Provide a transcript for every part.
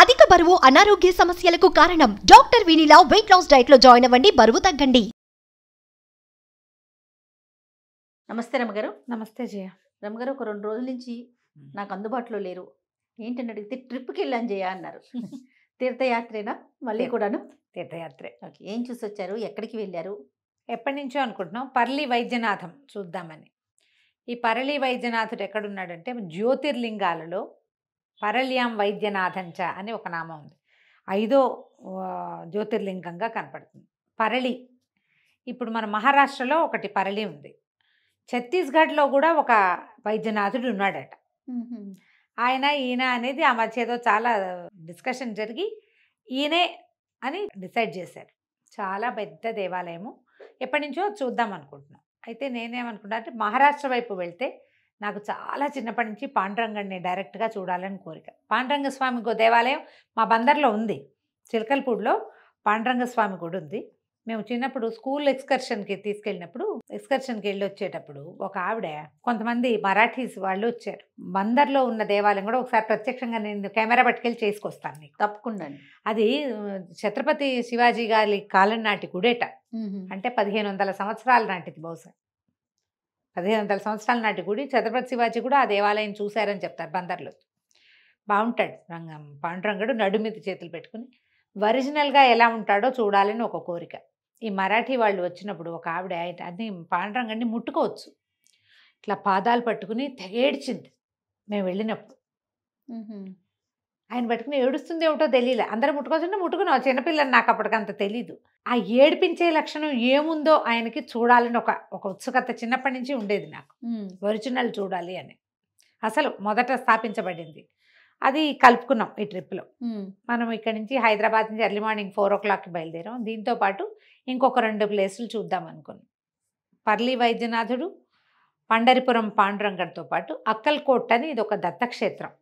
అధిక బరువు అనారోగ్య సమస్యలకు కారణం డాక్టర్ వినిలా వెయిట్ లాస్ డైట్ లో జాయిన్ అవ్వండి బరువు తగ్గండి నమస్తే రమగారు నమస్తే జయ రమగారు ఒక రెండు రోజుల నుంచి నాకు అందుబాటులో లేరు ఏంటని అడిగితే ట్రిప్కి వెళ్ళాను జయ అన్నారు తీర్థయాత్రేనా మళ్ళీ కూడాను తీర్థయాత్రే ఓకే ఏం చూసి వచ్చారు ఎక్కడికి వెళ్ళారు ఎప్పటి నుంచో అనుకుంటున్నాం పర్లి వైద్యనాథం చూద్దామని ఈ పరళి వైద్యనాథుడు ఎక్కడున్నాడంటే జ్యోతిర్లింగాలలో పరళ్యాం వైద్యనాథంచ అని ఒక నామం ఉంది ఐదో జ్యోతిర్లింగంగా కనపడుతుంది పరళి ఇప్పుడు మన మహారాష్ట్రలో ఒకటి పరళి ఉంది ఛత్తీస్గఢ్లో కూడా ఒక వైద్యనాథుడు ఉన్నాడట ఆయన ఈయన అనేది ఆ మధ్య ఏదో చాలా డిస్కషన్ జరిగి ఈయనే అని డిసైడ్ చేశారు చాలా పెద్ద దేవాలయము ఎప్పటి నుంచో చూద్దాం అనుకుంటున్నాం అయితే నేనేమనుకున్నా అంటే మహారాష్ట్ర వైపు వెళ్తే నాకు చాలా చిన్నప్పటి నుంచి పాండురంగడిని డైరెక్ట్గా చూడాలని కోరిక పాండురంగ స్వామి దేవాలయం మా బందర్లో ఉంది చిలకల్పూడిలో పాండురంగ స్వామి గుడి ఉంది మేము చిన్నప్పుడు స్కూల్ ఎక్స్కర్షన్కి తీసుకెళ్ళినప్పుడు ఎక్స్కర్షన్కి వెళ్ళి వచ్చేటప్పుడు ఒక ఆవిడ కొంతమంది మరాఠీస్ వాళ్ళు వచ్చారు బందర్లో ఉన్న దేవాలయం కూడా ఒకసారి ప్రత్యక్షంగా నేను కెమెరా పట్టుకెళ్ళి చేసుకొస్తాను నీకు తప్పకుండా అది ఛత్రపతి శివాజీ గారి కాలం నాటి గుడేట అంటే పదిహేను వందల సంవత్సరాల నాటిది బహుశా పదిహేను వందల సంవత్సరాల నాటి గుడి ఛత్రపతి శివాజీ కూడా ఆ దేవాలయం చూశారని చెప్తారు బందర్లో బాగుంటాడు రంగం పాండురంగుడు మీద చేతులు పెట్టుకుని ఒరిజినల్గా ఎలా ఉంటాడో చూడాలని ఒక కోరిక ఈ మరాఠీ వాళ్ళు వచ్చినప్పుడు ఒక ఆవిడ అది పాండురంగడిని ముట్టుకోవచ్చు ఇట్లా పాదాలు పట్టుకుని తెగేడ్చింది మేము వెళ్ళినప్పుడు ఆయన పట్టుకుని ఏడుస్తుంది ఏమిటో తెలియలే అందరూ ముట్టుకోవాల్సింటే ముట్టుకున్నావు చిన్నపిల్లని నాకు అప్పటికంత తెలీదు ఆ ఏడిపించే లక్షణం ఏముందో ఆయనకి చూడాలని ఒక ఒక ఉత్సుకత చిన్నప్పటి నుంచి ఉండేది నాకు ఒరిజినల్ చూడాలి అని అసలు మొదట స్థాపించబడింది అది కలుపుకున్నాం ఈ ట్రిప్లో మనం ఇక్కడ నుంచి హైదరాబాద్ నుంచి ఎర్లీ మార్నింగ్ ఫోర్ ఓ క్లాక్కి బయలుదేరాం దీంతో పాటు ఇంకొక రెండు ప్లేసులు చూద్దాం అనుకున్నాం పర్లి వైద్యనాథుడు పండరిపురం పాండురంగడితో పాటు అక్కల్కోట్ అని ఇది ఒక దత్తక్షేత్రం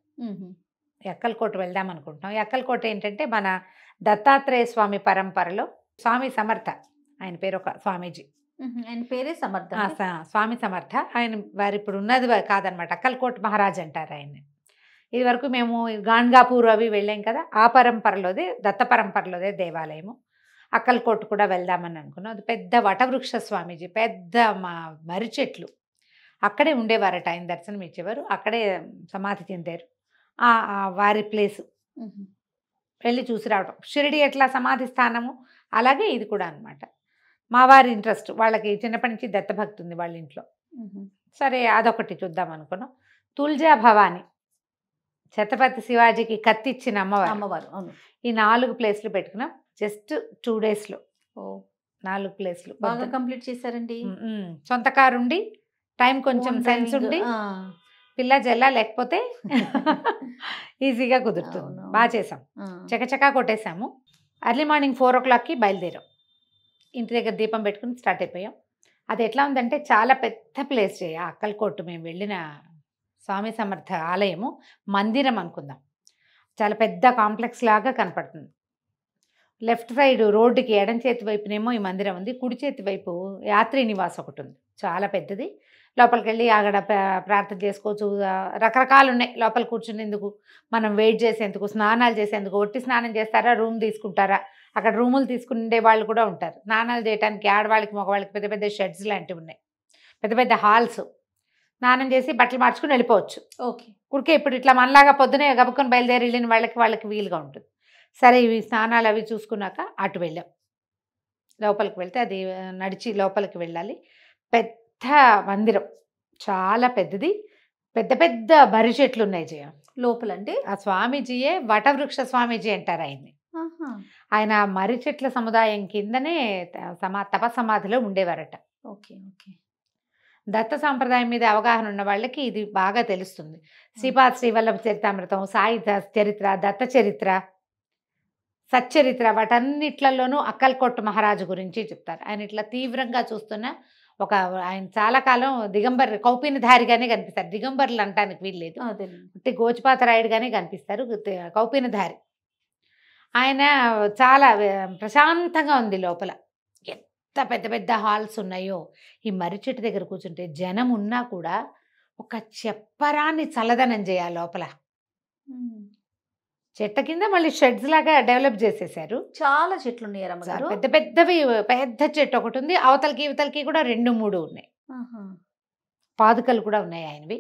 ఎక్కలకోట వెళ్దాం అనుకుంటున్నాం ఎక్కలకోట ఏంటంటే మన దత్తాత్రేయ స్వామి పరంపరలో స్వామి సమర్థ ఆయన పేరు ఒక స్వామీజీ ఆయన పేరే సమర్థ స్వామి సమర్థ ఆయన వారు ఇప్పుడు ఉన్నది కాదనమాట అక్కలకోట మహారాజ్ అంటారు ఆయన్ని ఇది వరకు మేము గాన్గాపూర్ అవి వెళ్ళాం కదా ఆ పరంపరలోదే దత్త పరంపరలోదే దేవాలయము అక్కలకోట కూడా వెళ్దామని అనుకున్నాం అది పెద్ద వటవృక్ష స్వామీజీ పెద్ద మా మర్రి చెట్లు అక్కడే ఉండేవారట ఆయన దర్శనం ఇచ్చేవారు అక్కడే సమాధి చెందారు వారి ప్లేసు వెళ్ళి చూసి రావడం షిరిడి ఎట్లా సమాధి స్థానము అలాగే ఇది కూడా అనమాట మా వారి ఇంట్రెస్ట్ వాళ్ళకి చిన్నప్పటి నుంచి దత్తభక్తి ఉంది వాళ్ళ ఇంట్లో సరే అదొకటి చూద్దాం అనుకున్నాం తుల్జా భవాని ఛత్రపతి శివాజీకి కత్తిచ్చిన అమ్మవారు అమ్మవారు ఈ నాలుగు ప్లేస్లు పెట్టుకున్నాం జస్ట్ టూ డేస్లో నాలుగు ప్లేస్లు బాగా కంప్లీట్ చేశారండి సొంత కారు ఉండి టైం కొంచెం సెన్స్ ఉండి పిల్ల జల్ల లేకపోతే ఈజీగా కుదురుతుంది బాగా చేసాం చకచకా కొట్టేసాము అర్లీ మార్నింగ్ ఫోర్ ఓ క్లాక్కి బయలుదేరాం ఇంటి దగ్గర దీపం పెట్టుకుని స్టార్ట్ అయిపోయాం అది ఎట్లా ఉందంటే చాలా పెద్ద ప్లేస్ చేయ అక్కలకోట్టు మేము వెళ్ళిన స్వామి సమర్థ ఆలయము మందిరం అనుకుందాం చాలా పెద్ద కాంప్లెక్స్ లాగా కనపడుతుంది లెఫ్ట్ సైడ్ రోడ్డుకి ఎడం చేతి వైపునేమో ఈ మందిరం ఉంది కుడి చేతి వైపు యాత్రి నివాస ఒకటి ఉంది చాలా పెద్దది లోపలికి వెళ్ళి అక్కడ ప్రార్థన చేసుకోవచ్చు రకరకాలు ఉన్నాయి లోపల కూర్చునేందుకు మనం వెయిట్ చేసేందుకు స్నానాలు చేసేందుకు ఒట్టి స్నానం చేస్తారా రూమ్ తీసుకుంటారా అక్కడ రూములు తీసుకునే వాళ్ళు కూడా ఉంటారు స్నానాలు చేయడానికి ఆడవాళ్ళకి మగవాళ్ళకి పెద్ద పెద్ద షెడ్స్ లాంటివి ఉన్నాయి పెద్ద పెద్ద హాల్స్ స్నానం చేసి బట్టలు మార్చుకుని వెళ్ళిపోవచ్చు ఓకే కుడికే ఇప్పుడు ఇట్లా మనలాగా పొద్దునే గబుకొని బయలుదేరి వెళ్ళిన వాళ్ళకి వాళ్ళకి వీలుగా ఉంటుంది సరే ఇవి స్నానాలు అవి చూసుకున్నాక అటు వెళ్ళాం లోపలికి వెళ్తే అది నడిచి లోపలికి వెళ్ళాలి పెద్ద మందిరం చాలా పెద్దది పెద్ద పెద్ద బరి చెట్లు ఉన్నాయి జయ లోపలండి ఆ స్వామీజీయే వటవృక్ష స్వామీజీ అంటారు ఆయన్ని ఆయన మర్రి చెట్ల సముదాయం కిందనే సమా తపసమాధిలో ఉండేవారట ఓకే ఓకే దత్త సాంప్రదాయం మీద అవగాహన ఉన్న వాళ్ళకి ఇది బాగా తెలుస్తుంది శ్రీపాద శ్రీవల్లభ చరితామృతం సాయి చరిత్ర దత్త చరిత్ర సచ్చరిత్ర వాటన్నిట్లలోనూ అక్కల్కోట్ మహారాజు గురించి చెప్తారు ఆయన ఇట్లా తీవ్రంగా చూస్తున్న ఒక ఆయన చాలా కాలం దిగంబర్ కౌపీనధారిగానే కనిపిస్తారు దిగంబర్లు అంటానికి వీల్లేదు అంటే గోచిపాతరాయుడుగానే కనిపిస్తారు కౌపీనధారి ఆయన చాలా ప్రశాంతంగా ఉంది లోపల ఎంత పెద్ద పెద్ద హాల్స్ ఉన్నాయో ఈ మర్రి చెట్టు దగ్గర కూర్చుంటే జనం ఉన్నా కూడా ఒక చెప్పరాన్ని చల్లదనం చేయాలి లోపల చెట్ల కింద మళ్ళీ షెడ్స్ లాగా డెవలప్ చేసేసారు చాలా చెట్లు ఉన్నాయి రమ్మగారు పెద్ద పెద్దవి పెద్ద చెట్టు ఒకటి ఉంది అవతలకి ఇవతలకి కూడా రెండు మూడు ఉన్నాయి పాదుకలు కూడా ఉన్నాయి ఆయనవి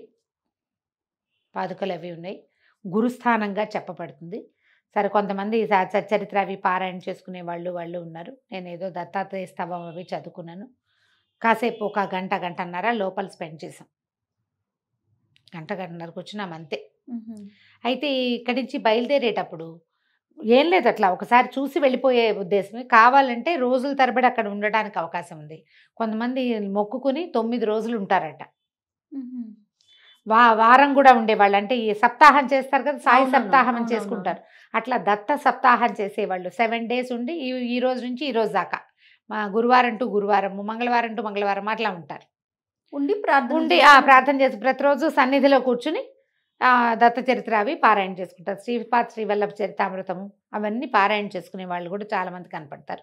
పాదుకలు అవి ఉన్నాయి గురుస్థానంగా చెప్పబడుతుంది సరే కొంతమంది సచ్చరిత్ర అవి పారాయణ చేసుకునే వాళ్ళు వాళ్ళు ఉన్నారు నేను ఏదో దత్తాత్రేయ స్తవం అవి చదువుకున్నాను కాసేపు ఒక గంట గంటన్నర లోపల స్పెండ్ చేసాం గంట గంటన్నరకు వచ్చినాం అంతే అయితే ఇక్కడి నుంచి బయలుదేరేటప్పుడు ఏం లేదు అట్లా ఒకసారి చూసి వెళ్ళిపోయే ఉద్దేశమే కావాలంటే రోజుల తరబడి అక్కడ ఉండడానికి అవకాశం ఉంది కొంతమంది మొక్కుకుని తొమ్మిది రోజులు ఉంటారట వా వారం కూడా ఉండేవాళ్ళు అంటే ఈ సప్తాహం చేస్తారు కదా సాయి సప్తాహం అని చేసుకుంటారు అట్లా దత్త సప్తాహం చేసేవాళ్ళు సెవెన్ డేస్ ఉండి ఈ ఈ రోజు నుంచి ఈ రోజు దాకా మా గురువారం టు గురువారం మంగళవారం టు మంగళవారం అట్లా ఉంటారు ఉండి ప్రార్థన ఉండి ప్రార్థన చేసి ప్రతిరోజు సన్నిధిలో కూర్చుని దత్త చరిత్ర అవి పారాయణ చేసుకుంటారు శ్రీపాద శ్రీవల్లభ చరితామృతము అవన్నీ పారాయణ చేసుకునే వాళ్ళు కూడా చాలామంది కనపడతారు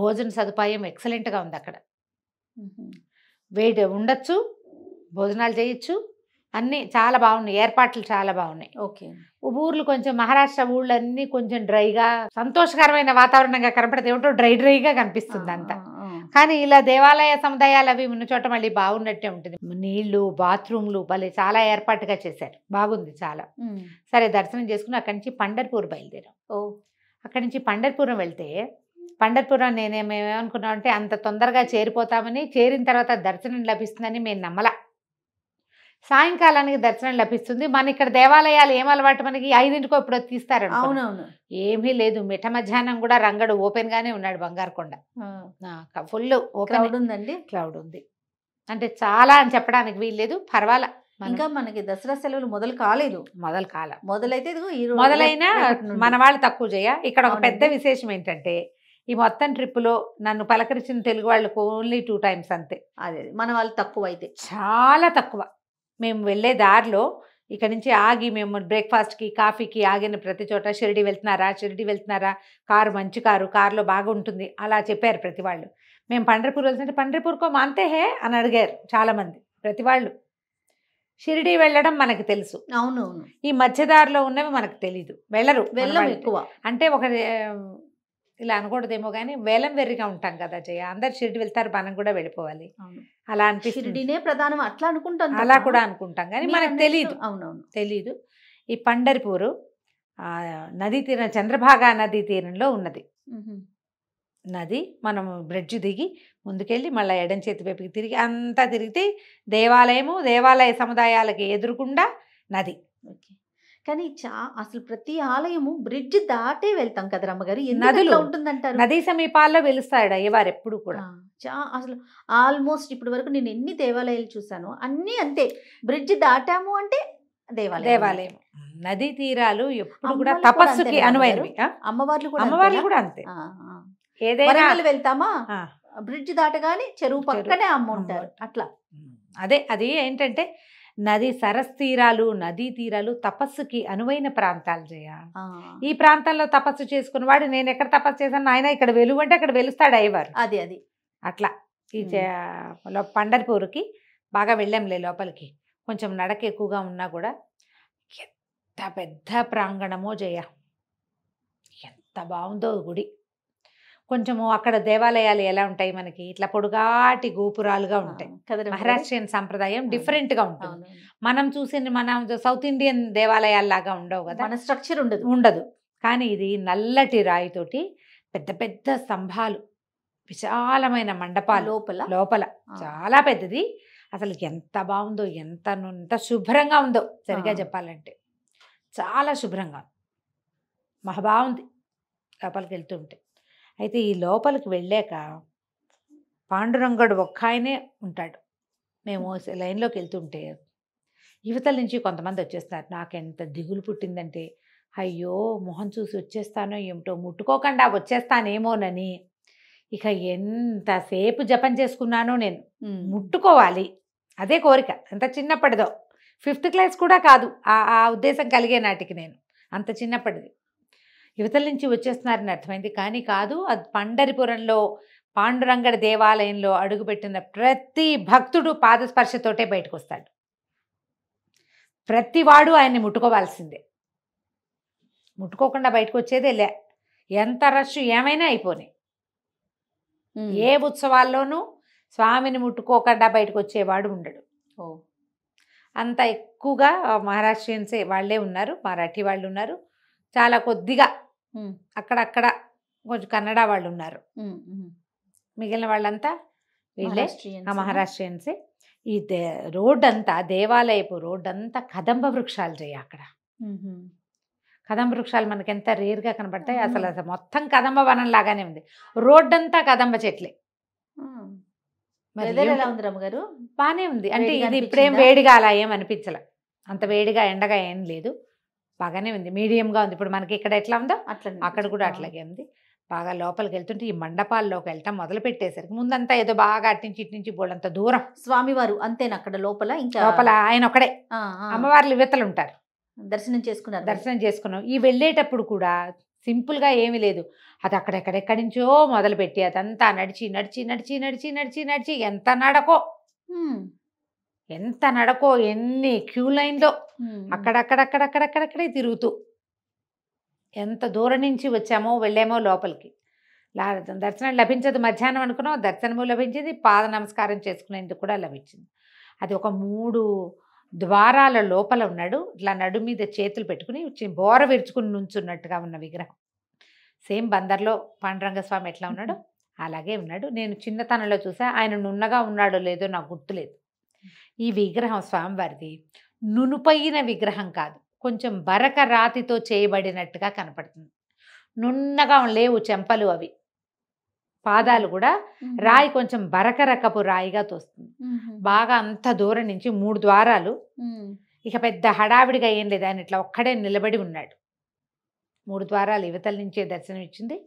భోజన సదుపాయం ఎక్సలెంట్గా ఉంది అక్కడ వేడి ఉండొచ్చు భోజనాలు చేయొచ్చు అన్నీ చాలా బాగున్నాయి ఏర్పాట్లు చాలా బాగున్నాయి ఓకే ఊర్లు కొంచెం మహారాష్ట్ర ఊళ్ళన్నీ కొంచెం డ్రైగా సంతోషకరమైన వాతావరణంగా కనపడదు ఏమిటో డ్రై డ్రైగా కనిపిస్తుంది అంతా కానీ ఇలా దేవాలయ సముదాయాలు అవి ఉన్న చోట మళ్ళీ బాగున్నట్టే ఉంటుంది నీళ్లు బాత్రూమ్లు భలే చాలా ఏర్పాటుగా చేశారు బాగుంది చాలా సరే దర్శనం చేసుకుని అక్కడి నుంచి పండర్పూర్ బయలుదేరాం అక్కడి నుంచి పండర్పురం వెళ్తే పండర్పురం నేనేమేమనుకున్నాం అంటే అంత తొందరగా చేరిపోతామని చేరిన తర్వాత దర్శనం లభిస్తుందని మేము నమ్మలా సాయంకాలానికి దర్శనం లభిస్తుంది మన ఇక్కడ దేవాలయాలు ఏం అలవాటు మనకి ఐదింటికో ఇప్పుడు తీస్తారు అవునవును ఏమీ లేదు మిఠ మధ్యాహ్నం కూడా రంగడు ఓపెన్ గానే ఉన్నాడు బంగారుకొండ ఫుల్ క్లౌడ్ ఉందండి క్లౌడ్ ఉంది అంటే చాలా అని చెప్పడానికి వీల్లేదు పర్వాలా ఇంకా మనకి దసరా సెలవులు మొదలు కాలేదు మొదలు కాల మొదలైతే మొదలైనా మన వాళ్ళు తక్కువ చేయ ఇక్కడ ఒక పెద్ద విశేషం ఏంటంటే ఈ మొత్తం లో నన్ను పలకరించిన తెలుగు వాళ్ళకు ఓన్లీ టూ టైమ్స్ అంతే అదే మన వాళ్ళు తక్కువ అయితే చాలా తక్కువ మేము వెళ్ళే దారిలో ఇక్కడ నుంచి ఆగి మేము బ్రేక్ఫాస్ట్కి కాఫీకి ఆగిన ప్రతి చోట షిరిడి వెళ్తున్నారా షిరిడి వెళ్తున్నారా కారు మంచి కారు కారులో బాగుంటుంది అలా చెప్పారు ప్రతి వాళ్ళు మేము పండ్రపూర్ వెళ్తుంటే పండ్రపూర్కో మాంతే హే అని అడిగారు చాలామంది ప్రతి వాళ్ళు షిరిడి వెళ్ళడం మనకు తెలుసు అవును ఈ మధ్యదారిలో ఉన్నవి మనకు తెలీదు వెళ్ళరు వెళ్ళరు ఎక్కువ అంటే ఒక ఇలా అనకూడదేమో కానీ వేలం వెర్రిగా ఉంటాం కదా జయ అందరు షిరిడి వెళ్తారు మనం కూడా వెళ్ళిపోవాలి అలా షిరిడినే ప్రధానం అట్లా అనుకుంటాం అలా కూడా అనుకుంటాం కానీ మనకు తెలియదు అవునవును తెలియదు ఈ పండరిపూరు నదీ తీరం చంద్రభాగా నదీ తీరంలో ఉన్నది నది మనం బ్రిడ్జ్ దిగి ముందుకెళ్ళి మళ్ళీ ఎడం చేతి వైపుకి తిరిగి అంతా తిరిగితే దేవాలయము దేవాలయ సముదాయాలకి ఎదురుకుండా నది ఓకే కానీ చా అసలు ప్రతి ఆలయము బ్రిడ్జ్ దాటే వెళ్తాం కదా అమ్మగారు నదిలో ఉంటుందంటారు నదీ సమీపాల్లో వెలుస్తాడు అయ్యవారు ఎప్పుడు కూడా చా అసలు ఆల్మోస్ట్ ఇప్పటి వరకు నేను ఎన్ని దేవాలయాలు చూసాను అన్ని అంతే బ్రిడ్జ్ దాటాము అంటే దేవాలయం దేవాలయం నదీ తీరాలు ఎప్పుడు కూడా తపస్సుకి అనువైనవి అమ్మవార్లు కూడా అమ్మవార్లు కూడా అంతే ఏదైనా వెళ్తామా బ్రిడ్జ్ దాటగానే చెరువు పక్కనే అమ్మ ఉంటారు అట్లా అదే అది ఏంటంటే నది సరస్ తీరాలు నదీ తీరాలు తపస్సుకి అనువైన ప్రాంతాలు జయ ఈ ప్రాంతాల్లో తపస్సు చేసుకున్న వాడు నేను ఎక్కడ తపస్సు చేశాను ఆయన ఇక్కడ వెలుగు అంటే అక్కడ వెలుస్తాడు అయ్యవారు అది అది అట్లా ఈ పండర్పూర్కి బాగా వెళ్ళాంలే లోపలికి కొంచెం నడక ఎక్కువగా ఉన్నా కూడా ఎంత పెద్ద ప్రాంగణమో జయ ఎంత బాగుందో గుడి కొంచెము అక్కడ దేవాలయాలు ఎలా ఉంటాయి మనకి ఇట్లా పొడుగాటి గోపురాలుగా ఉంటాయి మహారాష్ట్రియన్ సంప్రదాయం డిఫరెంట్ గా ఉంటుంది మనం చూసిన మన సౌత్ ఇండియన్ దేవాలయాల్లాగా ఉండవు కదా మన స్ట్రక్చర్ ఉండదు ఉండదు కానీ ఇది నల్లటి రాయితోటి పెద్ద పెద్ద స్తంభాలు విశాలమైన మండపాలు లోపల లోపల చాలా పెద్దది అసలు ఎంత బాగుందో ఎంత ఎంత శుభ్రంగా ఉందో సరిగా చెప్పాలంటే చాలా శుభ్రంగా మహాబాగుంది లోపలికి వెళ్తుంటే అయితే ఈ లోపలికి వెళ్ళాక పాండురంగుడు ఒక్క ఆయనే ఉంటాడు మేము లైన్లోకి వెళ్తుంటే యువతల నుంచి కొంతమంది వచ్చేస్తున్నారు నాకు ఎంత దిగులు పుట్టిందంటే అయ్యో మొహం చూసి వచ్చేస్తానో ఏమిటో ముట్టుకోకుండా వచ్చేస్తానేమోనని ఇక ఎంతసేపు జపం చేసుకున్నానో నేను ముట్టుకోవాలి అదే కోరిక ఎంత చిన్నప్పటిదో ఫిఫ్త్ క్లాస్ కూడా కాదు ఆ ఉద్దేశం కలిగే నాటికి నేను అంత చిన్నప్పటిది యువతల నుంచి వచ్చేస్తున్నారని అర్థమైంది కానీ కాదు అది పండరిపురంలో పాండురంగడ దేవాలయంలో అడుగుపెట్టిన ప్రతి భక్తుడు పాదస్పర్శతోటే బయటకు వస్తాడు ప్రతివాడు ఆయన్ని ముట్టుకోవాల్సిందే ముట్టుకోకుండా బయటకు వచ్చేదే లే ఎంత రష్ ఏమైనా అయిపోయినాయి ఏ ఉత్సవాల్లోనూ స్వామిని ముట్టుకోకుండా బయటకు వచ్చేవాడు ఉండడు అంత ఎక్కువగా మహారాష్ట్రియన్సే వాళ్ళే ఉన్నారు మరాఠీ వాళ్ళు ఉన్నారు చాలా కొద్దిగా అక్కడక్కడ కొంచెం కన్నడ వాళ్ళు ఉన్నారు మిగిలిన వాళ్ళంతా వీళ్ళే మహారాష్ట్రియన్సే ఈ రోడ్ అంతా దేవాలయపు రోడ్ అంతా కదంబ వృక్షాలు చేయ అక్కడ కదంబ వృక్షాలు మనకి ఎంత రేర్గా కనబడతాయి అసలు అసలు మొత్తం కదంబ వనం లాగానే ఉంది రోడ్ అంతా కదంబ చెట్లే గారు బాగానే ఉంది అంటే ఇది ఇప్పుడేం వేడిగా అలా ఏం అనిపించలే అంత వేడిగా ఎండగా ఏం లేదు బాగానే ఉంది మీడియంగా ఉంది ఇప్పుడు మనకి ఇక్కడ ఎట్లా ఉందో అట్లా అక్కడ కూడా అట్లాగే ఉంది బాగా లోపలికి వెళ్తుంటే ఈ మండపాల్లోకి వెళ్ళటం మొదలు పెట్టేసరికి ముందంతా ఏదో బాగా అట్టించి ఇట్టించి బోళ్ళంత దూరం స్వామివారు అంతేనా అక్కడ లోపల ఇంకా లోపల ఆయన ఒకడే అమ్మవార్లు ఇవతలు ఉంటారు దర్శనం చేసుకున్నారు దర్శనం చేసుకున్నాం ఈ వెళ్ళేటప్పుడు కూడా సింపుల్గా ఏమీ లేదు అది అక్కడెక్కడెక్కడి నుంచో మొదలుపెట్టి అదంతా నడిచి నడిచి నడిచి నడిచి నడిచి నడిచి ఎంత నడకో ఎంత నడకో ఎన్ని క్యూ లైన్లో అక్కడక్కడక్కడక్కడక్కడక్కడే తిరుగుతూ ఎంత దూరం నుంచి వచ్చామో వెళ్ళామో లోపలికి దర్శనం లభించదు మధ్యాహ్నం అనుకున్నాం దర్శనము లభించింది పాద నమస్కారం చేసుకునేందుకు కూడా లభించింది అది ఒక మూడు ద్వారాల లోపల ఉన్నాడు ఇట్లా నడు మీద చేతులు పెట్టుకుని బోర విరుచుకుని నుంచున్నట్టుగా ఉన్న విగ్రహం సేమ్ బందర్లో పాండురంగస్వామి ఎట్లా ఉన్నాడో అలాగే ఉన్నాడు నేను చిన్నతనంలో చూసా ఆయన నున్నగా ఉన్నాడో లేదో నాకు గుర్తులేదు ఈ విగ్రహం స్వామివారిది నునుపైన విగ్రహం కాదు కొంచెం బరక రాతితో చేయబడినట్టుగా కనపడుతుంది నున్నగా లేవు చెంపలు అవి పాదాలు కూడా రాయి కొంచెం బరక రకపు రాయిగా తోస్తుంది బాగా అంత దూరం నుంచి మూడు ద్వారాలు ఇక పెద్ద హడావిడిగా ఏం లేదు ఆయన ఇట్లా ఒక్కడే నిలబడి ఉన్నాడు మూడు ద్వారాలు యువతల నుంచే దర్శనం ఇచ్చింది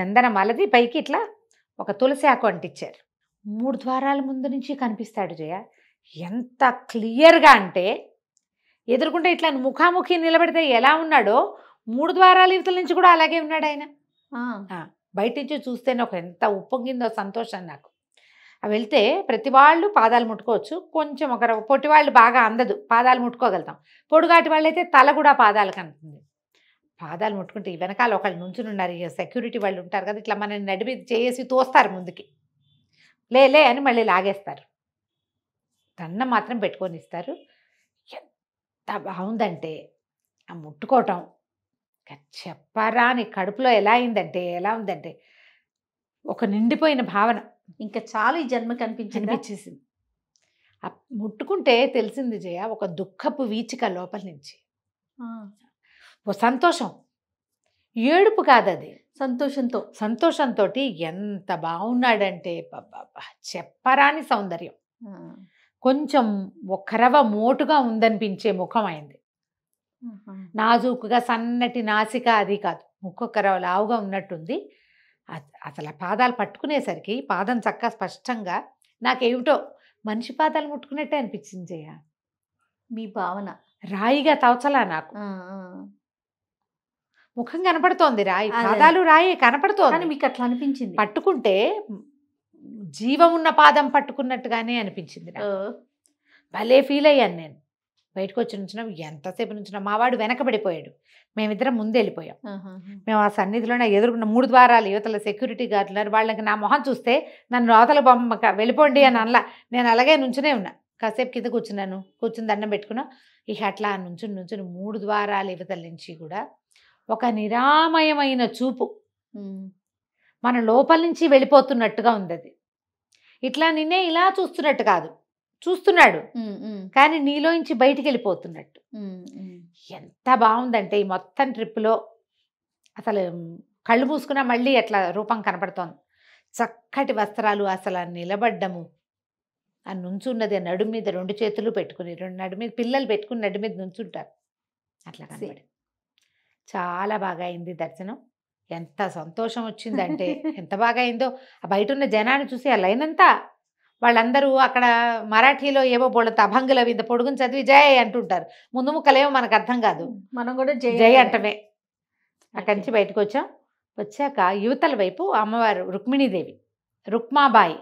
చందనం అలది పైకి ఇట్లా ఒక తులసి ఆకు అంటిచ్చారు మూడు ద్వారాల ముందు నుంచి కనిపిస్తాడు జయ ఎంత క్లియర్గా అంటే ఎదుర్కొంటే ఇట్లా ముఖాముఖి నిలబడితే ఎలా ఉన్నాడో మూడు ద్వారాల ఇవతల నుంచి కూడా అలాగే ఉన్నాడు ఆయన బయట నుంచి చూస్తేనే ఒక ఎంత ఉప్పొంగిందో సంతోషం నాకు వెళ్తే ప్రతి వాళ్ళు పాదాలు ముట్టుకోవచ్చు కొంచెం ఒకరు పొట్టి వాళ్ళు బాగా అందదు పాదాలు ముట్టుకోగలుగుతాం పొడుగాటి వాళ్ళైతే తల కూడా పాదాలకు అందుతుంది పాదాలు ముట్టుకుంటే వెనకాల ఒకళ్ళు నుంచునున్నారు సెక్యూరిటీ వాళ్ళు ఉంటారు కదా ఇట్లా మనల్ని నడిపి చేసి తోస్తారు ముందుకి లేలే అని మళ్ళీ లాగేస్తారు దండం మాత్రం పెట్టుకొని ఇస్తారు ఎంత బాగుందంటే ఆ ముట్టుకోవటం చెప్పరా నీ కడుపులో ఎలా అయిందంటే ఎలా ఉందంటే ఒక నిండిపోయిన భావన ఇంకా చాలా ఈ జన్మ కనిపించింది అనిపించేసింది ముట్టుకుంటే తెలిసింది జయ ఒక దుఃఖపు వీచిక లోపల నుంచి ఓ సంతోషం ఏడుపు కాదది సంతోషంతో సంతోషంతో ఎంత బాగున్నాడంటే చెప్పరాని సౌందర్యం కొంచెం ఒక్కరవ మోటుగా ఉందనిపించే ముఖం అయింది నాజూకుగా సన్నటి నాసిక అది కాదు ముక్కొక్కరవ లావుగా ఉన్నట్టుంది అసలు పాదాలు పట్టుకునేసరికి పాదం చక్క స్పష్టంగా నాకేమిటో మనిషి పాదాలు ముట్టుకున్నట్టే అనిపించింది జయ మీ భావన రాయిగా తవచలా నాకు ముఖం కనపడుతోంది రాయి పాదాలు రాయి కనపడుతోంది కానీ మీకు అట్లా అనిపించింది పట్టుకుంటే జీవం ఉన్న పాదం పట్టుకున్నట్టుగానే అనిపించింది భలే ఫీల్ అయ్యాను నేను బయటకు వచ్చి నుంచిన ఎంతసేపు నుంచిన మావాడు వెనకబడిపోయాడు మేమిద్దరం ముందు వెళ్ళిపోయాం మేము ఆ సన్నిధిలోనే ఎదుర్కొన్న మూడు ద్వారాలు యువతల సెక్యూరిటీ గార్డులు వాళ్ళకి నా మొహం చూస్తే నన్ను రోతల బొమ్మ వెళ్ళిపోండి అని అనలా నేను అలాగే నుంచునే ఉన్నా కాసేపు కింద కూర్చున్నాను కూర్చుని దండం పెట్టుకున్నా ఇక అట్లా నుంచుని నుంచుని మూడు ద్వారాలు యువతల నుంచి కూడా ఒక నిరామయమైన చూపు మన లోపల నుంచి వెళ్ళిపోతున్నట్టుగా ఉంది అది ఇట్లా నిన్నే ఇలా చూస్తున్నట్టు కాదు చూస్తున్నాడు కానీ నీలో నుంచి బయటికి వెళ్ళిపోతున్నట్టు ఎంత బాగుందంటే ఈ మొత్తం ట్రిప్లో అసలు కళ్ళు మూసుకున్నా మళ్ళీ అట్లా రూపం కనపడుతోంది చక్కటి వస్త్రాలు అసలు నిలబడ్డము ఆ నుంచున్నది నడుము మీద రెండు చేతులు పెట్టుకుని రెండు నడు మీద పిల్లలు పెట్టుకుని నడు మీద నుంచుంటారు అట్లా కనబడి చాలా బాగా అయింది దర్శనం ఎంత సంతోషం వచ్చిందంటే ఎంత బాగా అయిందో బయట ఉన్న జనాన్ని చూసి ఆ లైన్ అంతా వాళ్ళందరూ అక్కడ మరాఠీలో ఏవో బోళ్ళ అవి ఇంత పొడుగుని చదివి జయ అంటుంటారు ముందు ముక్కలేమో మనకు అర్థం కాదు మనం కూడా జయ జయ అంటమే అక్కడి నుంచి బయటకు వచ్చాం వచ్చాక యువతల వైపు అమ్మవారు రుక్మిణీదేవి రుక్మాబాయి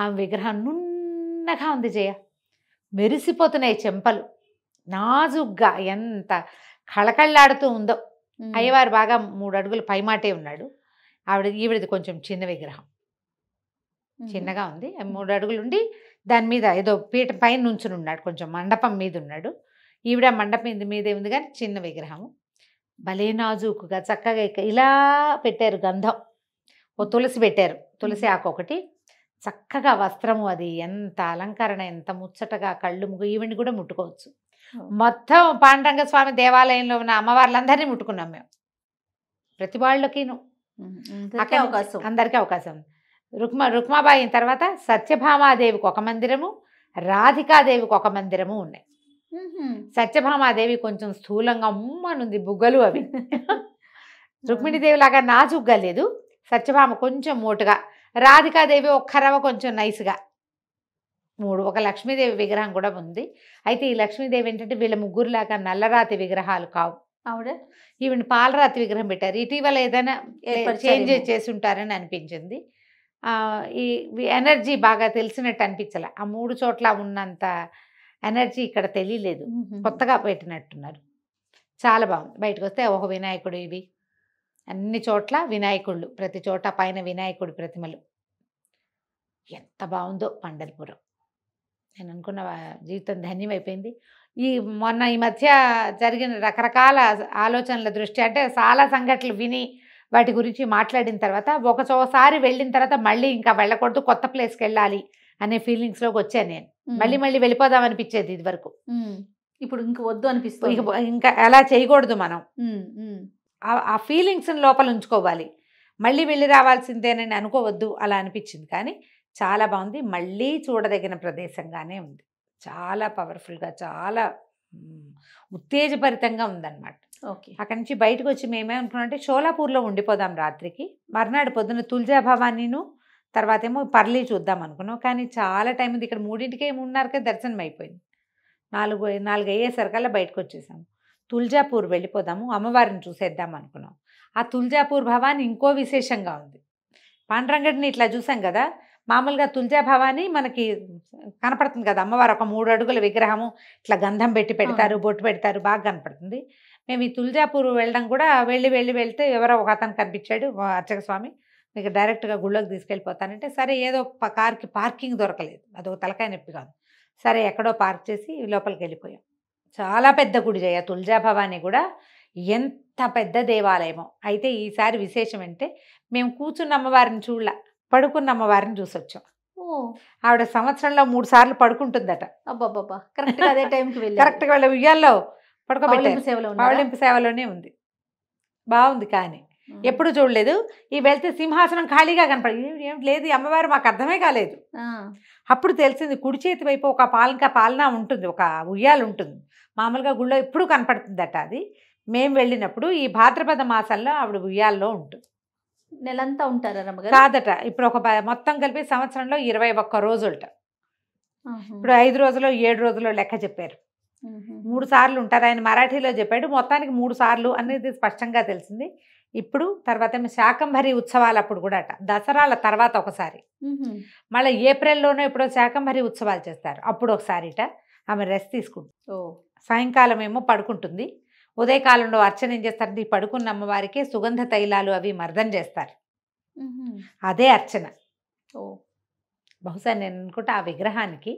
ఆ విగ్రహం నున్నగా ఉంది జయ మెరిసిపోతున్నాయి చెంపలు నాజుగ్గా ఎంత కళకళ్ళాడుతూ ఉందో అయ్యవారు బాగా మూడు అడుగులు పైమాటే ఉన్నాడు ఆవిడ ఈవిడది కొంచెం చిన్న విగ్రహం చిన్నగా ఉంది మూడు అడుగులు ఉండి దాని మీద ఏదో పీట పైన నుంచుని ఉన్నాడు కొంచెం మండపం మీద ఉన్నాడు ఈవిడ మండపం మీద మీదే ఉంది కానీ చిన్న విగ్రహము భలే నాజూకుగా చక్కగా ఇలా పెట్టారు గంధం ఓ తులసి పెట్టారు తులసి ఆకు ఒకటి చక్కగా వస్త్రము అది ఎంత అలంకరణ ఎంత ముచ్చటగా కళ్ళు ముగ్గు ఈవిని కూడా ముట్టుకోవచ్చు మొత్తం పాండరంగ స్వామి దేవాలయంలో ఉన్న అమ్మవార్లందరినీ ముట్టుకున్నాం మేము ప్రతి వాళ్ళకిను అక్కడ అవకాశం అందరికీ అవకాశం రుక్మా రుక్మాబాయిన తర్వాత సత్యభామాదేవికి ఒక మందిరము రాధికాదేవికి ఒక మందిరము ఉన్నాయి సత్యభామాదేవి కొంచెం స్థూలంగా ఉమ్మనుంది బుగ్గలు అవి రుక్మిణీదేవి లాగా నాజుగ్గా లేదు సత్యభామ కొంచెం మోటుగా రాధికాదేవి ఒక్కరవ కొంచెం నైస్గా మూడు ఒక లక్ష్మీదేవి విగ్రహం కూడా ఉంది అయితే ఈ లక్ష్మీదేవి ఏంటంటే వీళ్ళ ముగ్గురు లాగా నల్లరాతి విగ్రహాలు కావు ఆవిడ ఈవిడ పాలరాతి విగ్రహం పెట్టారు ఇటీవల ఏదైనా చేంజ్ చేసి ఉంటారని అనిపించింది ఈ ఎనర్జీ బాగా తెలిసినట్టు అనిపించలే ఆ మూడు చోట్ల ఉన్నంత ఎనర్జీ ఇక్కడ తెలియలేదు కొత్తగా పెట్టినట్టున్నారు చాలా బాగుంది బయటకు వస్తే ఒక వినాయకుడు ఇవి అన్ని చోట్ల వినాయకుళ్ళు ప్రతి చోట పైన వినాయకుడి ప్రతిమలు ఎంత బాగుందో పండలపురం నేను అనుకున్న జీవితం ధన్యమైపోయింది ఈ మొన్న ఈ మధ్య జరిగిన రకరకాల ఆలోచనల దృష్టి అంటే చాలా సంఘటనలు విని వాటి గురించి మాట్లాడిన తర్వాత ఒకసోసారి వెళ్ళిన తర్వాత మళ్ళీ ఇంకా వెళ్ళకూడదు కొత్త ప్లేస్కి వెళ్ళాలి అనే ఫీలింగ్స్లోకి వచ్చాను నేను మళ్ళీ మళ్ళీ వెళ్ళిపోదాం అనిపించేది ఇది వరకు ఇప్పుడు ఇంక వద్దు అనిపిస్తుంది ఇంకా ఎలా చేయకూడదు మనం ఆ ఫీలింగ్స్ని లోపల ఉంచుకోవాలి మళ్ళీ వెళ్ళి రావాల్సిందేనని అనుకోవద్దు అలా అనిపించింది కానీ చాలా బాగుంది మళ్ళీ చూడదగిన ప్రదేశంగానే ఉంది చాలా పవర్ఫుల్గా చాలా ఉత్తేజభరితంగా ఉందన్నమాట ఓకే అక్కడి నుంచి బయటకు వచ్చి మేమేమనుకున్నాం అంటే షోలాపూర్లో ఉండిపోదాం రాత్రికి మర్నాడు పొద్దున్న తుల్జా భవానీను తర్వాత ఏమో పర్లీ చూద్దాం అనుకున్నాం కానీ చాలా టైం ఉంది ఇక్కడ మూడింటికే మూడున్నరకే దర్శనం అయిపోయింది నాలుగు నాలుగు అయ్యేసరికల్లా బయటకు వచ్చేసాం తులజాపూర్ వెళ్ళిపోదాము అమ్మవారిని చూసేద్దాం అనుకున్నాం ఆ తులజాపూర్ భవాన్ ఇంకో విశేషంగా ఉంది పాండ్రంగడిని ఇట్లా చూసాం కదా మామూలుగా తుంజా భవాని మనకి కనపడుతుంది కదా అమ్మవారు ఒక మూడు అడుగుల విగ్రహము ఇట్లా గంధం పెట్టి పెడతారు బొట్టు పెడతారు బాగా కనపడుతుంది మేము ఈ తులజాపూర్ వెళ్ళడం కూడా వెళ్ళి వెళ్ళి వెళ్తే ఎవరో ఒక అతను కనిపించాడు అర్చక స్వామి మీకు డైరెక్ట్గా గుళ్ళోకి తీసుకెళ్ళిపోతానంటే సరే ఏదో కార్కి పార్కింగ్ దొరకలేదు అది ఒక తలకాయ నొప్పి కాదు సరే ఎక్కడో పార్క్ చేసి లోపలికి వెళ్ళిపోయాం చాలా పెద్ద గుడి చేయ తులజాభవాని కూడా ఎంత పెద్ద దేవాలయమో అయితే ఈసారి విశేషం అంటే మేము కూర్చున్న అమ్మవారిని చూడలే పడుకున్న అమ్మవారిని చూసొచ్చు ఆవిడ సంవత్సరంలో మూడు సార్లు పడుకుంటుందట కరెక్ట్ కరెక్ట్గా ఉయ్యాల్లో పడుకోబెట్టారు సేవలోనే ఉంది బాగుంది కానీ ఎప్పుడు చూడలేదు ఈ వెళ్తే సింహాసనం ఖాళీగా కనపడదు ఏం లేదు అమ్మవారు మాకు అర్థమే కాలేదు అప్పుడు తెలిసింది కుడి చేతి వైపు ఒక పాలన పాలన ఉంటుంది ఒక ఉయ్యాలు ఉంటుంది మామూలుగా గుళ్ళో ఎప్పుడు కనపడుతుందట అది మేము వెళ్ళినప్పుడు ఈ భాద్రపద మాసంలో ఆవిడ ఉయ్యాల్లో ఉంటుంది నెలంతా ఉంటారా కాదట ఇప్పుడు ఒక మొత్తం కలిపి సంవత్సరంలో ఇరవై ఒక్క రోజులట ఇప్పుడు ఐదు రోజులు ఏడు రోజులు లెక్క చెప్పారు మూడు సార్లు ఉంటారు ఆయన మరాఠీలో చెప్పాడు మొత్తానికి మూడు సార్లు అనేది స్పష్టంగా తెలిసింది ఇప్పుడు తర్వాత శాకంభరి ఉత్సవాలు అప్పుడు కూడా అట దసరాల తర్వాత ఒకసారి మళ్ళీ ఏప్రిల్లోనూ ఇప్పుడు శాకంభరి ఉత్సవాలు చేస్తారు అప్పుడు ఒకసారిట ఆమె రెస్ట్ తీసుకుంటుంది సాయంకాలం ఏమో పడుకుంటుంది ఉదయకాలంలో అర్చన ఏం చేస్తారు ఈ పడుకున్న అమ్మవారికి సుగంధ తైలాలు అవి మర్దన చేస్తారు అదే అర్చన బహుశా నేను అనుకుంటా ఆ విగ్రహానికి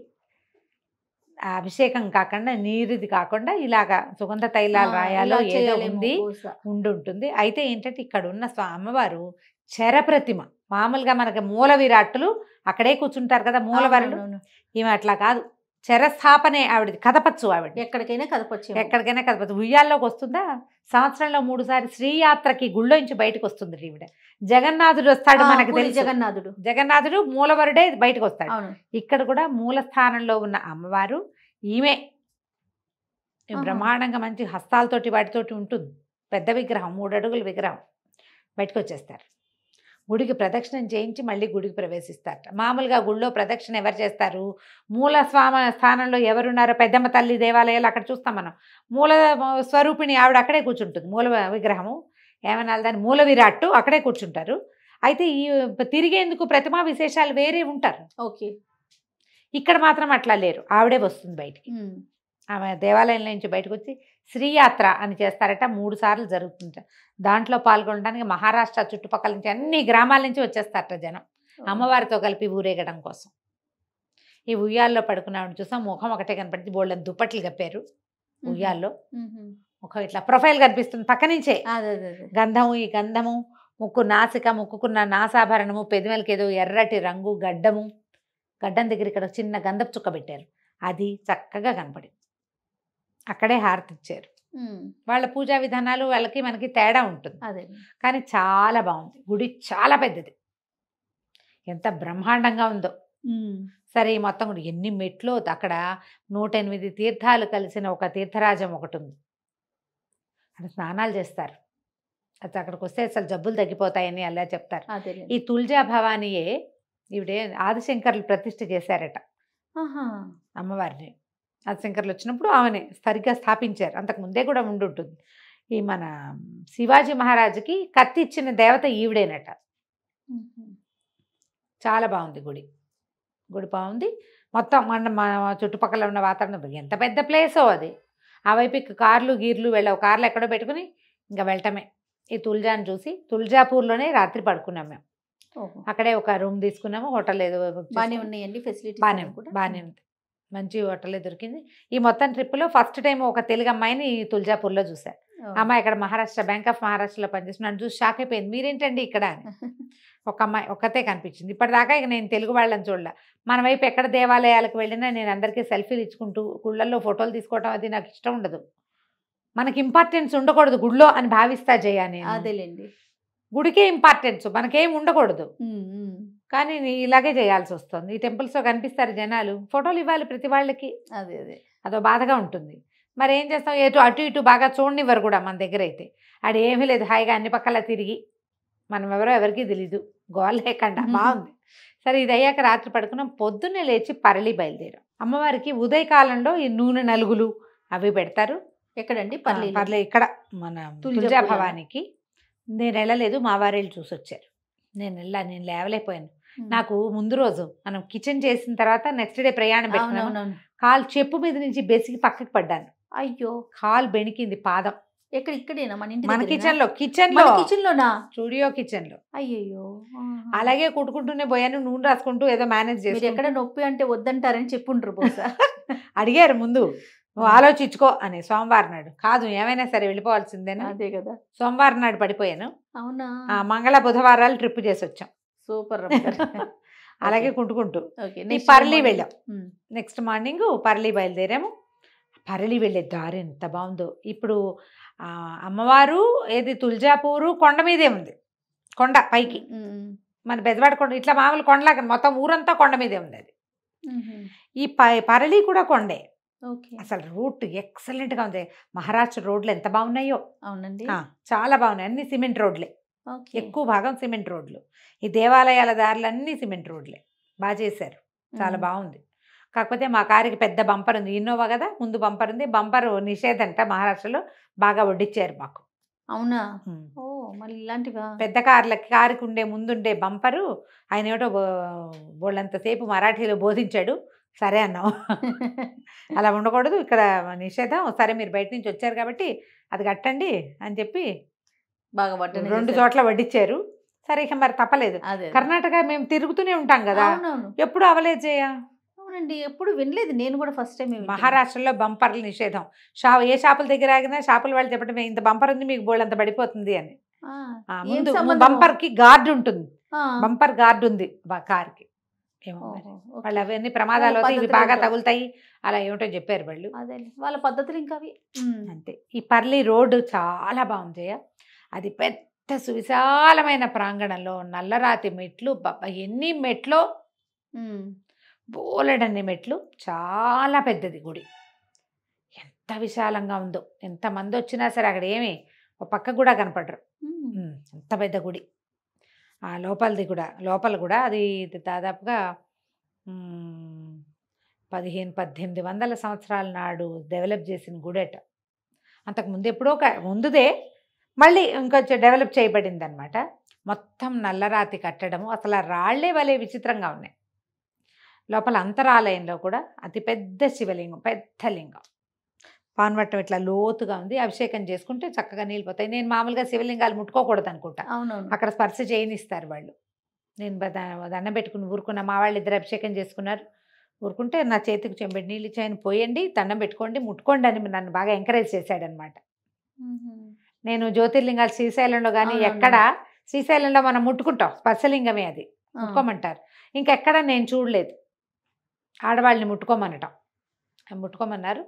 అభిషేకం కాకుండా నీరుది కాకుండా ఇలాగా సుగంధ తైలాలు రాయాలో ఏదో ఉంది ఉండుంటుంది అయితే ఏంటంటే ఇక్కడ ఉన్న అమ్మవారు చరప్రతిమ మామూలుగా మనకి మూల విరాట్లు అక్కడే కూర్చుంటారు కదా మూలవరలు ఈమె అట్లా కాదు చెరస్థాపనే ఆవిడది కదపచ్చు ఆవిడ ఎక్కడికైనా కదపచ్చు ఎక్కడికైనా కదపచ్చు ఉయ్యాల్లోకి వస్తుందా సంవత్సరంలో మూడుసారి శ్రీయాత్రకి గుళ్ళో నుంచి బయటకు వస్తుంది ఈవిడ జగన్నాథుడు వస్తాడు మనకు తెలిసి జగన్నాథుడు జగన్నాథుడు మూలవరుడే బయటకు వస్తాడు ఇక్కడ కూడా మూల స్థానంలో ఉన్న అమ్మవారు ఈమె బ్రహ్మాండంగా మంచి హస్తాలతోటి వాటితోటి ఉంటుంది పెద్ద విగ్రహం మూడు అడుగుల విగ్రహం బయటకు వచ్చేస్తారు గుడికి ప్రదక్షిణం చేయించి మళ్ళీ గుడికి ప్రవేశిస్తారట మామూలుగా గుడిలో ప్రదక్షిణ ఎవరు చేస్తారు మూల స్వామ స్థానంలో ఎవరున్నారో పెద్దమ్మ తల్లి దేవాలయాలు అక్కడ చూస్తాం మనం మూల స్వరూపిణి ఆవిడ అక్కడే కూర్చుంటుంది మూల విగ్రహము ఏమనాలి దాని మూల విరాట్టు అక్కడే కూర్చుంటారు అయితే ఈ తిరిగేందుకు ప్రతిమా విశేషాలు వేరే ఉంటారు ఓకే ఇక్కడ మాత్రం అట్లా లేరు ఆవిడే వస్తుంది బయటికి ఆమె దేవాలయం నుంచి బయటకు వచ్చి శ్రీయాత్ర అని చేస్తారట మూడు సార్లు జరుగుతుంట దాంట్లో పాల్గొనడానికి మహారాష్ట్ర చుట్టుపక్కల నుంచి అన్ని గ్రామాల నుంచి వచ్చేస్తారట జనం అమ్మవారితో కలిపి ఊరేగడం కోసం ఈ ఉయ్యాల్లో పడుకున్నామని చూసాం ముఖం ఒకటే కనపడింది బోళ్ళని దుప్పట్లు కప్పారు ఉయ్యాల్లో ముఖం ఇట్లా ప్రొఫైల్ కనిపిస్తుంది పక్క నుంచే గంధము ఈ గంధము ముక్కు నాసిక ముక్కుకున్న నాసాభరణము పెదిమలకి ఏదో ఎర్రటి రంగు గడ్డము గడ్డం దగ్గర ఇక్కడ చిన్న గంధపు చుక్క పెట్టారు అది చక్కగా కనపడింది అక్కడే హారతి ఇచ్చారు వాళ్ళ పూజా విధానాలు వాళ్ళకి మనకి తేడా ఉంటుంది అదే కానీ చాలా బాగుంది గుడి చాలా పెద్దది ఎంత బ్రహ్మాండంగా ఉందో సరే ఈ మొత్తం గుడి ఎన్ని మెట్లు అక్కడ నూట ఎనిమిది తీర్థాలు కలిసిన ఒక తీర్థరాజం ఒకటి ఉంది అక్కడ స్నానాలు చేస్తారు అది అక్కడికి వస్తే అసలు జబ్బులు తగ్గిపోతాయని అలా చెప్తారు ఈ తుల్జా భవానీయే ఈవిడే ఆదిశంకర్లు ప్రతిష్ఠ చేశారట అమ్మవారిని శంకర్లు వచ్చినప్పుడు ఆమెనే సరిగ్గా స్థాపించారు అంతకు ముందే కూడా ఉండుంటుంది ఈ మన శివాజీ మహారాజుకి కత్తి ఇచ్చిన దేవత ఈవిడేనట చాలా బాగుంది గుడి గుడి బాగుంది మొత్తం మన మన చుట్టుపక్కల ఉన్న వాతావరణం ఎంత పెద్ద ప్లేసో అది ఆ వైపు కార్లు గీర్లు వెళ్ళవు కార్లు ఎక్కడో పెట్టుకుని ఇంకా వెళ్ళటమే ఈ తుల్జాని చూసి తుల్జాపూర్లోనే రాత్రి పడుకున్నాం మేము అక్కడే ఒక రూమ్ తీసుకున్నాము హోటల్ ఏదో బాగానే ఉన్నాయండి ఫెసిలిటీ బాగానే బాగానే ఉంది మంచి హోటల్లో దొరికింది ఈ మొత్తం ట్రిప్లో ఫస్ట్ టైం ఒక తెలుగు అమ్మాయిని తుల్జాపూర్లో చూశాను అమ్మాయి ఇక్కడ మహారాష్ట్ర బ్యాంక్ ఆఫ్ మహారాష్ట్రలో పనిచేస్తున్నాను చూసి షాక్ అయిపోయింది మీరేంటండి ఇక్కడ ఒక అమ్మాయి ఒక్కతే కనిపించింది ఇప్పటిదాకా ఇక నేను తెలుగు వాళ్ళని చూడాల మన వైపు ఎక్కడ దేవాలయాలకు వెళ్ళినా నేను అందరికీ సెల్ఫీలు ఇచ్చుకుంటూ గుళ్ళల్లో ఫోటోలు తీసుకోవడం అది నాకు ఇష్టం ఉండదు మనకి ఇంపార్టెన్స్ ఉండకూడదు గుడిలో అని భావిస్తా జయ నేను అదేలేండి గుడికే ఇంపార్టెన్స్ మనకేం ఉండకూడదు కానీ ఇలాగే చేయాల్సి వస్తుంది ఈ టెంపుల్స్లో కనిపిస్తారు జనాలు ఫోటోలు ఇవ్వాలి ప్రతి వాళ్ళకి అదే అదే అదో బాధగా ఉంటుంది మరి ఏం చేస్తాం ఎటు అటు ఇటు బాగా చూడనివ్వరు కూడా మన దగ్గర అయితే ఆడ ఏమీ లేదు హాయిగా అన్ని పక్కల తిరిగి మనం ఎవరో ఎవరికి తెలీదు గోల్ లేకుండా బాగుంది సరే ఇది అయ్యాక రాత్రి పడుకున్నాం పొద్దున్నే లేచి పరళి బయలుదేరాం అమ్మవారికి ఉదయకాలంలో ఈ నూనె నలుగులు అవి పెడతారు ఎక్కడండి పర్లే పర్లే ఇక్కడ మన తులజాభవానికి నేను వెళ్ళలేదు మా వారేళ్ళు చూసొచ్చారు నేను వెళ్ళా నేను లేవలేకపోయాను నాకు ముందు రోజు మనం కిచెన్ చేసిన తర్వాత నెక్స్ట్ డే ప్రయాణం పెట్టినాము కాలు చెప్పు మీద నుంచి బెసికి పక్కకి పడ్డాను అయ్యో కాలు బెణికింది పాదం ఎక్కడ ఇక్కడేనా మన ఇంటి మన కిచెన్ లో కిచెన్ లో కిచెన్ లోనా స్టూడియో కిచెన్ లో అయ్యో అలాగే కుట్టుకుంటూనే పోయాను నూనె రాసుకుంటూ ఏదో మేనేజ్ చేసి ఎక్కడ నొప్పి అంటే వద్దంటారని చెప్పుండ్రు బహుశా అడిగారు ముందు నువ్వు ఆలోచించుకో అని సోమవారం నాడు కాదు ఏమైనా సరే వెళ్ళిపోవాల్సిందేనా అదే కదా సోమవారం నాడు పడిపోయాను అవునా మంగళ బుధవారాలు ట్రిప్ చేసి వచ్చాం సూపర్ అలాగే కుంటుకుంటూ పర్లీ వెళ్ళాం నెక్స్ట్ మార్నింగ్ పర్లీ బయలుదేరాము పర్లీ వెళ్ళే దారి ఎంత బాగుందో ఇప్పుడు అమ్మవారు ఏది తుల్జాపూరు కొండ మీదే ఉంది కొండ పైకి మన బెదవాడ కొండ ఇట్లా మామూలు కొండలాగా మొత్తం ఊరంతా కొండ మీదే ఉంది అది ఈ పరళి కూడా కొండే అసలు రూట్ ఎక్సలెంట్గా ఉంది మహారాష్ట్ర రోడ్లు ఎంత బాగున్నాయో అవునండి చాలా బాగున్నాయి అన్ని సిమెంట్ రోడ్లే ఎక్కువ భాగం సిమెంట్ రోడ్లు ఈ దేవాలయాల దారులన్నీ సిమెంట్ రోడ్లే బాగా చేశారు చాలా బాగుంది కాకపోతే మా కారుకి పెద్ద బంపర్ ఉంది ఇన్నోవా కదా ముందు బంపర్ ఉంది బంపర్ నిషేధంట మహారాష్ట్రలో బాగా వడ్డించారు మాకు అవునా ఓ మళ్ళీ ఇలాంటివా పెద్ద కార్లకి కారుకి ఉండే ముందుండే బంపరు ఆయన ఏమిటో వాళ్ళంతసేపు మరాఠీలో బోధించాడు సరే అన్నావు అలా ఉండకూడదు ఇక్కడ నిషేధం సరే మీరు బయట నుంచి వచ్చారు కాబట్టి అది కట్టండి అని చెప్పి బాగా పట్టణ రెండు చోట్ల వడ్డించారు సరే ఇక మరి తప్పలేదు కర్ణాటక మేము తిరుగుతూనే ఉంటాం కదా ఎప్పుడు అవలేదు చేయ అవునండి ఎప్పుడు వినలేదు నేను కూడా ఫస్ట్ టైం మహారాష్ట్రలో బంపర్ల నిషేధం షా ఏ షాపుల దగ్గర ఆగినా షాపుల వాళ్ళు చెప్పడం ఇంత బంపర్ ఉంది మీకు బోల్డ్ అంత పడిపోతుంది అని ముందు బంపర్ కి గార్డ్ ఉంటుంది బంపర్ గార్డ్ ఉంది కార్ కి వాళ్ళు అవన్నీ ప్రమాదాలు అవుతాయి ఇవి బాగా తగులుతాయి అలా ఏమిటో చెప్పారు వాళ్ళు వాళ్ళ పద్ధతులు ఇంకా అవి అంతే ఈ పర్లీ రోడ్డు చాలా బాగుంది అది పెద్ద సువిశాలమైన ప్రాంగణంలో నల్లరాతి మెట్లు ఎన్ని మెట్లో బోలెడన్ని మెట్లు చాలా పెద్దది గుడి ఎంత విశాలంగా ఉందో ఎంతమంది వచ్చినా సరే అక్కడ ఏమి ఒక పక్క కూడా కనపడరు అంత పెద్ద గుడి ఆ లోపలిది కూడా లోపల కూడా అది దాదాపుగా పదిహేను పద్దెనిమిది వందల సంవత్సరాల నాడు డెవలప్ చేసిన గుడట అంతకు ముందు ఎప్పుడో ముందుదే మళ్ళీ ఇంకొంచెం డెవలప్ చేయబడింది అనమాట మొత్తం నల్లరాతి కట్టడము అసలు రాళ్లే వలే విచిత్రంగా ఉన్నాయి లోపల అంతరాలయంలో కూడా అతిపెద్ద శివలింగం పెద్ద లింగం పాన్వట్టం ఇట్లా లోతుగా ఉంది అభిషేకం చేసుకుంటే చక్కగా నీళ్ళిపోతాయి నేను మామూలుగా శివలింగాలు ముట్టుకోకూడదు అనుకుంటా అక్కడ స్పర్శ చేయనిస్తారు వాళ్ళు నేను దండం పెట్టుకుని ఊరుకున్నా మా వాళ్ళు ఇద్దరు అభిషేకం చేసుకున్నారు ఊరుకుంటే నా చేతికి చెంబెడి నీళ్ళు ఇచ్చాయని పోయండి దండం పెట్టుకోండి ముట్టుకోండి అని నన్ను బాగా ఎంకరేజ్ చేశాడనమాట నేను జ్యోతిర్లింగాలు శ్రీశైలంలో కానీ ఎక్కడ శ్రీశైలంలో మనం ముట్టుకుంటాం స్పర్శలింగమే అది ముట్టుకోమంటారు ఇంకెక్కడ నేను చూడలేదు ఆడవాళ్ళని ముట్టుకోమనటం ముట్టుకోమన్నారు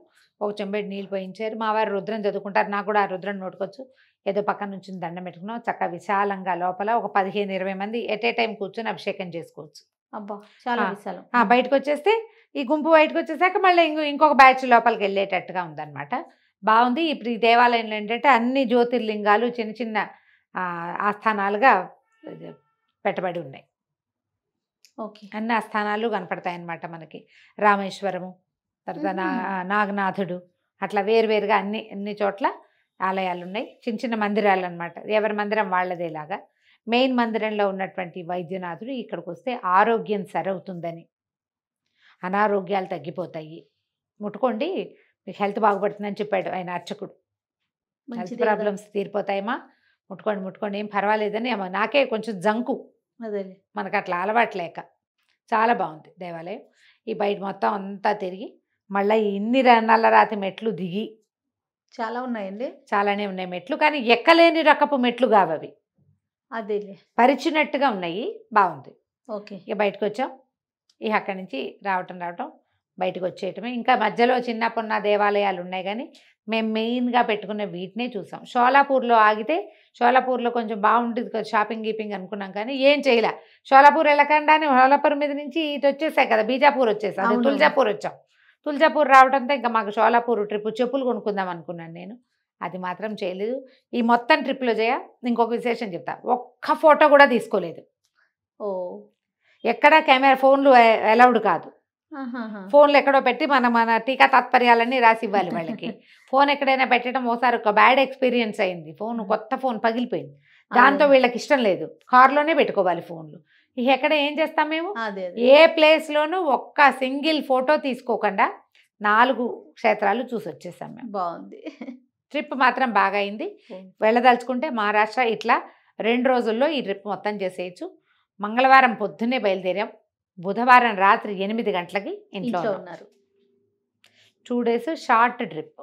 ఒక చెంబెడి నీళ్ళు పోయించారు మా వారు రుద్రం చదువుకుంటారు నాకు కూడా ఆ రుద్రం నోటుకొచ్చు ఏదో పక్కన నుంచి దండం పెట్టుకున్నాం చక్కగా విశాలంగా లోపల ఒక పదిహేను ఇరవై మంది ఎట్ ఏ టైం కూర్చొని అభిషేకం చేసుకోవచ్చు అబ్బా చాలా బయటకు వచ్చేస్తే ఈ గుంపు బయటకు వచ్చేసాక మళ్ళీ ఇంకొక బ్యాచ్ లోపలికి వెళ్ళేటట్టుగా ఉందన్నమాట బాగుంది ఇప్పుడు ఈ దేవాలయంలో ఏంటంటే అన్ని జ్యోతిర్లింగాలు చిన్న చిన్న ఆస్థానాలుగా పెట్టబడి ఉన్నాయి ఓకే అన్ని ఆస్థానాలు కనపడతాయన్నమాట మనకి రామేశ్వరము తర్వాత నాగనాథుడు అట్లా వేరువేరుగా అన్ని అన్ని చోట్ల ఆలయాలు ఉన్నాయి చిన్న చిన్న మందిరాలు అనమాట ఎవరి మందిరం వాళ్ళదేలాగా మెయిన్ మందిరంలో ఉన్నటువంటి వైద్యనాథుడు ఇక్కడికి వస్తే ఆరోగ్యం సరవుతుందని అనారోగ్యాలు తగ్గిపోతాయి ముట్టుకోండి మీకు హెల్త్ బాగుపడుతుందని చెప్పాడు ఆయన అర్చకుడు హెల్త్ ప్రాబ్లమ్స్ తీరిపోతాయమ్మా ముట్టుకోండి ముట్టుకోండి ఏం పర్వాలేదని నాకే కొంచెం జంకు మనకు అట్లా అలవాట్లేక చాలా బాగుంది దేవాలయం ఈ బయట మొత్తం అంతా తిరిగి మళ్ళీ ఇన్ని రాతి మెట్లు దిగి చాలా ఉన్నాయండి చాలానే ఉన్నాయి మెట్లు కానీ ఎక్కలేని రకపు మెట్లు కావవి అదే పరిచినట్టుగా ఉన్నాయి బాగుంది ఓకే ఇక బయటకు వచ్చాం ఇక అక్కడి నుంచి రావటం రావటం బయటకు వచ్చేయటమే ఇంకా మధ్యలో చిన్నప్పున్న దేవాలయాలు ఉన్నాయి కానీ మేము మెయిన్గా పెట్టుకున్న వీటినే చూసాం షోలాపూర్లో ఆగితే షోలాపూర్లో కొంచెం బాగుంటుంది కదా షాపింగ్ గీపింగ్ అనుకున్నాం కానీ ఏం చేయలే షోలాపూర్ వెళ్ళకుండానే షోలాపూర్ మీద నుంచి ఇటు వచ్చేసాయి కదా బీజాపూర్ వచ్చేసాం తులజాపూర్ వచ్చాం తులజాపూర్ రావడంతో ఇంకా మాకు షోలాపూర్ ట్రిప్ చెప్పులు కొనుక్కుందాం అనుకున్నాను నేను అది మాత్రం చేయలేదు ఈ మొత్తం ట్రిప్లో చేయ ఇంకొక విశేషం చెప్తా ఒక్క ఫోటో కూడా తీసుకోలేదు ఓ ఎక్కడ కెమెరా ఫోన్లు అలౌడ్ కాదు ఫోన్లు ఎక్కడో పెట్టి మన మన టీకా తాత్పర్యాలన్నీ రాసి ఇవ్వాలి వాళ్ళకి ఫోన్ ఎక్కడైనా పెట్టడం ఒకసారి ఒక బ్యాడ్ ఎక్స్పీరియన్స్ అయింది ఫోన్ కొత్త ఫోన్ పగిలిపోయింది దాంతో వీళ్ళకి ఇష్టం లేదు కార్లోనే పెట్టుకోవాలి ఫోన్లు ఇక ఎక్కడ ఏం చేస్తాం మేము ఏ ప్లేస్లోనూ ఒక్క సింగిల్ ఫోటో తీసుకోకుండా నాలుగు క్షేత్రాలు చూసి వచ్చేసాం మేము బాగుంది ట్రిప్ మాత్రం బాగా అయింది వెళ్ళదలుచుకుంటే మహారాష్ట్ర ఇట్లా రెండు రోజుల్లో ఈ ట్రిప్ మొత్తం చేసేయచ్చు మంగళవారం పొద్దున్నే బయలుదేరాం బుధవారం రాత్రి ఎనిమిది గంటలకి ఇంట్లో ఉన్నారు టూ డేస్ షార్ట్ ట్రిప్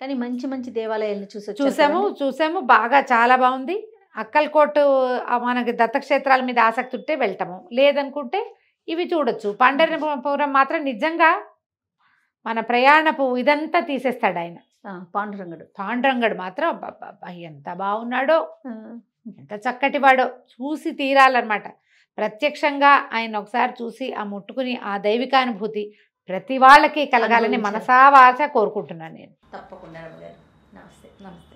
కానీ మంచి మంచి దేవాలయాలను చూసా చూసాము చూసాము బాగా చాలా బాగుంది అక్కల్కోట్ మనకి దత్తక్షేత్రాల మీద ఆసక్తి ఉంటే వెళ్తాము లేదనుకుంటే ఇవి చూడొచ్చు పాండరంగపురం మాత్రం నిజంగా మన ప్రయాణపు ఇదంతా తీసేస్తాడు ఆయన పాండురంగడు పాండురంగడు మాత్రం ఎంత బాగున్నాడో ఎంత చక్కటివాడో చూసి తీరాలన్నమాట ప్రత్యక్షంగా ఆయన ఒకసారి చూసి ఆ ముట్టుకుని ఆ దైవికానుభూతి ప్రతి వాళ్ళకి కలగాలని మనసావాస కోరుకుంటున్నాను నేను తప్పకుండా నమస్తే నమస్తే